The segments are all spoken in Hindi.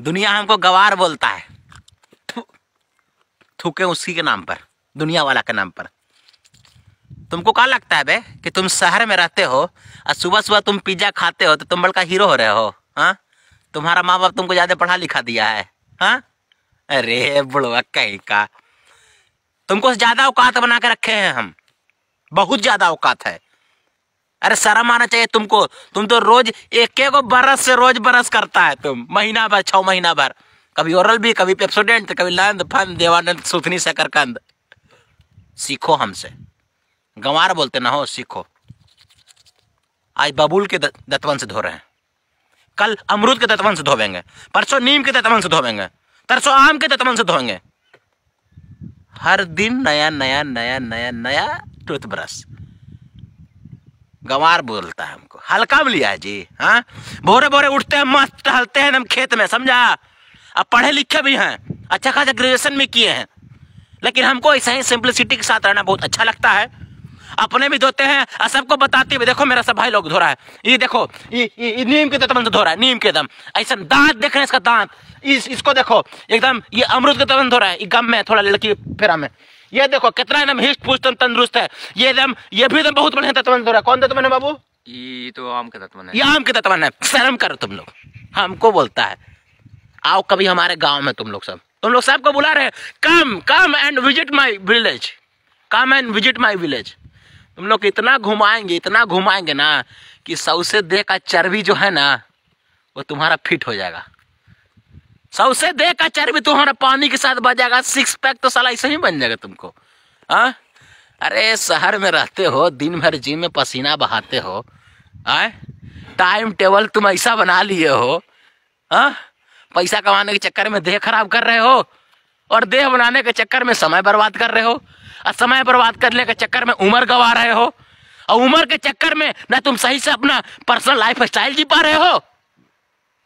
दुनिया हमको गवार बोलता है थूके उसी के नाम पर दुनिया वाला के नाम पर तुमको क्या लगता है बे कि तुम शहर में रहते हो और सुबह सुबह तुम पिज्ज़ा खाते हो तो तुम बड़का हीरो हो रहे हो हाँ तुम्हारा माँ बाप तुमको ज़्यादा पढ़ा लिखा दिया है हाँ अरे बुढ़वा कहीं का तुमको ज़्यादा औकात बना के रखे हैं हम बहुत ज़्यादा औकात है अरे शर्म आना चाहिए तुमको तुम तो रोज एक एक बरस से रोज बरस करता है तुम महीना भर छो महीना भर कभी ओरल भी कभी पेप्सोडेंट कभी लंद फंद देवानंद सुथनी शकरकंद सीखो हमसे गंवार बोलते ना हो सीखो आज बबूल के दतवन से धो रहे हैं कल अमरूद के दतवन से धोवेंगे परसों नीम के दतवन से धोवेंगे तरसों आम के दतवन से धोएंगे हर दिन नया नया नया नया नया टूथब्रश गंवार बोलता है हमको हल्का लिया जी हाँ भोरे भोरे उठते हैं मस्त टहलते हैं हम खेत में समझा अब पढ़े लिखे भी हैं अच्छा खासा ग्रेजुएशन भी किए हैं लेकिन हमको ऐसे ही सिंप्लिसिटी के साथ रहना बहुत अच्छा लगता है अपने भी धोते हैं और सबको बताते भी देखो मेरा सब भाई लोग धो रहा है ये देखो ये, ये नीम के तबन से धो रहा है नीम के दम ऐसा दांत देख रहे हैं इसका दांत इस इसको देखो एकदम ये अमृत के तबन धो रहा है ये गम में थोड़ा लड़की फेरा में ये देखो कितना एकदम हिस्ट पुष्ट तंदुरुस्त है ये एकदम ये भी एकदम बहुत बढ़िया तत्वन है कौन तत्वन है बाबू ये तो आम के तत्वन है ये आम के तत्वन है शर्म करो तुम लोग हमको बोलता है आओ कभी हमारे गाँव में तुम लोग सब तुम लोग सबको बुला रहे हैं come come and visit my village come and visit my village तुम लोग इतना घुमाएंगे इतना घुमाएंगे ना कि सौसे देह का चर्बी जो है ना वो तुम्हारा फिट हो जाएगा सबसे देखा चर्बी तुम्हारा पानी के साथ बच जाएगा सिक्स पैक तो साला ऐसे ही बन जाएगा तुमको आ? अरे शहर में रहते हो दिन भर जिम में पसीना बहाते हो आए टाइम टेबल तुम ऐसा बना लिए हो आ? पैसा कमाने के चक्कर में देह खराब कर रहे हो और देह बनाने के चक्कर में समय बर्बाद कर रहे हो और समय बर्बाद करने के चक्कर में उम्र गंवा रहे हो और उम्र के चक्कर में ना तुम सही से अपना पर्सनल लाइफ स्टाइल जी पा रहे हो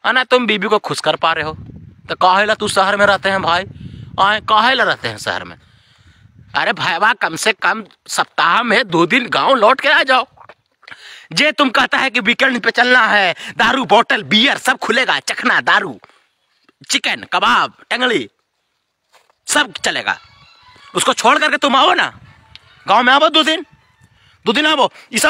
और ना तुम बीबी को खुश कर पा रहे हो तो काहेला तू शहर में रहते हैं भाई आए काहेला रहते हैं शहर में अरे भाईवा कम से कम सप्ताह में दो दिन गांव लौट के आ जाओ जे तुम कहता है कि वीकेंड पे चलना है दारू बोतल बियर सब खुलेगा चखना दारू चिकन कबाब टंगली सब चलेगा उसको छोड़ करके तुम आओ ना गांव में आओ दो दिन दो दिन आओ इस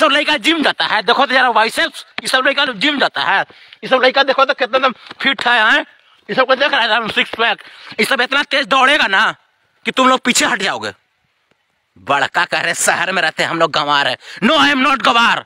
सब लड़का जिम जाता है देखो तो जरा वाइसेप्स इस सब लड़का जिम जाता है इस सब लड़का देखो तो कितना फिट है, है? ये सब देख रहा था सिक्स पैक ये सब इतना तेज दौड़ेगा ना कि तुम लोग पीछे हट जाओगे बड़का कह रहे शहर में रहते हैं हम लोग गंवार है नो आई एम नॉट गंवार